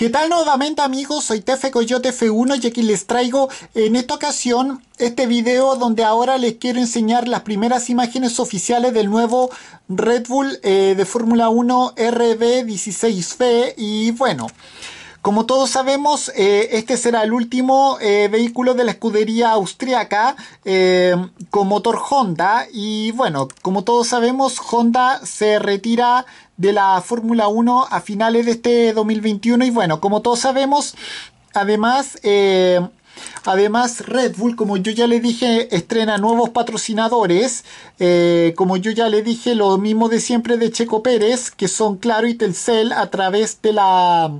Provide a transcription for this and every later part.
¿Qué tal nuevamente amigos? Soy Tefe Coyote F1 y aquí les traigo en esta ocasión este video donde ahora les quiero enseñar las primeras imágenes oficiales del nuevo Red Bull eh, de Fórmula 1 rb 16 f y bueno... Como todos sabemos, eh, este será el último eh, vehículo de la escudería austriaca eh, con motor Honda. Y bueno, como todos sabemos, Honda se retira de la Fórmula 1 a finales de este 2021. Y bueno, como todos sabemos, además... Además, Red Bull, como yo ya le dije, estrena nuevos patrocinadores. como yo ya le dije, lo mismo de siempre de Checo Pérez, que son Claro y Telcel a través de la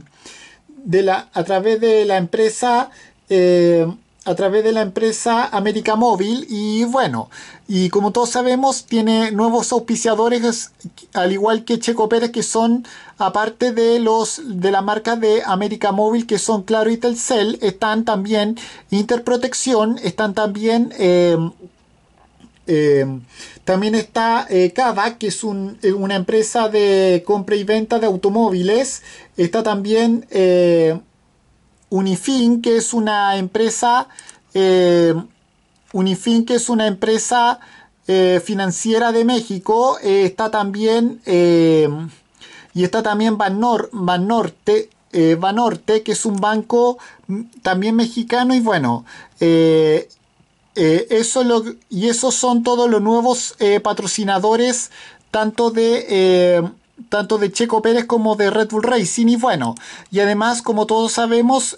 de la, a través de la empresa eh, a través de la empresa América Móvil y bueno, y como todos sabemos tiene nuevos auspiciadores al igual que Checo Pérez que son aparte de los de la marca de América Móvil que son Claro y Telcel, están también Interprotección, están también eh, eh, también está eh, que es eh, una empresa de compra y venta de automóviles. Está también eh, Unifin, que es una empresa. Unifin, que es una empresa financiera de México. está también. y está también Banor, Banorte. Banorte, que es un banco mm, también mexicano y bueno, eh, eso y esos son todos los nuevos eh, patrocinadores, tanto de, eh, tanto de Checo Pérez como de Red Bull Racing. Y bueno, y además, como todos sabemos,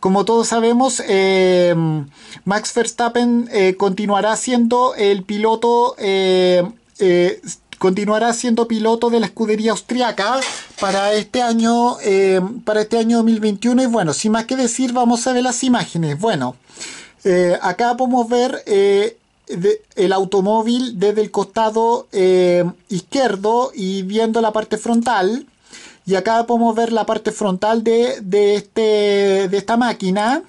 como todos sabemos, Max Verstappen continuará siendo el piloto continuará siendo piloto de la escudería austriaca para este año para este año 2021 y bueno sin más que decir vamos a ver las imágenes bueno eh, acá podemos ver eh, el automóvil desde el costado eh, izquierdo y viendo la parte frontal. Y acá podemos ver la parte frontal de, este, de esta máquina.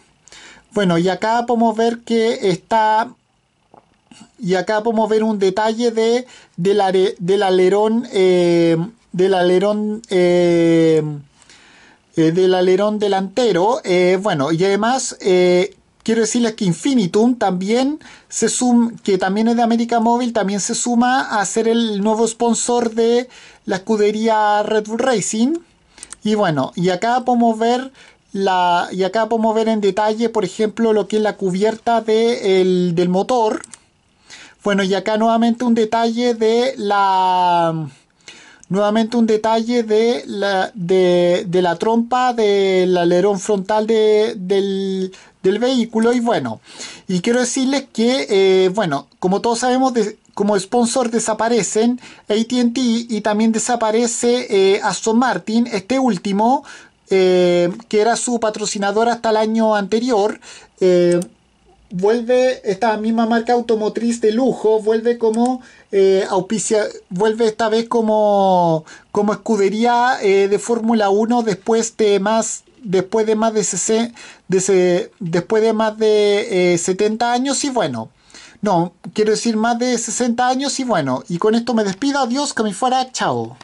Bueno, y acá podemos ver que está... Y acá podemos ver un detalle de, del alerón... del alerón... del alerón delantero. bueno, y además quiero decirles que Infinitum también se suma, que también es de América Móvil, también se suma a ser el nuevo sponsor de la escudería Red Bull Racing. Y bueno, y acá podemos ver la, y acá podemos ver en detalle, por ejemplo, lo que es la cubierta del motor. Bueno, y acá nuevamente un detalle de la nuevamente un detalle de la, de, la trompa del alerón frontal de, del, del vehículo. Y bueno, y quiero decirles que, eh, bueno, como todos sabemos, como sponsor desaparecen ATT y también desaparece eh, Aston Martin, este último, eh, que era su patrocinador hasta el año anterior. Eh, vuelve esta misma marca automotriz de lujo, vuelve como auspicia, vuelve esta vez como, como escudería de Fórmula 1 después de más después de más de, de después de, más de 70 eh, años y bueno. No, quiero decir más de 60 años y bueno. Y con esto me despido. Adiós, que me fuera. Chao.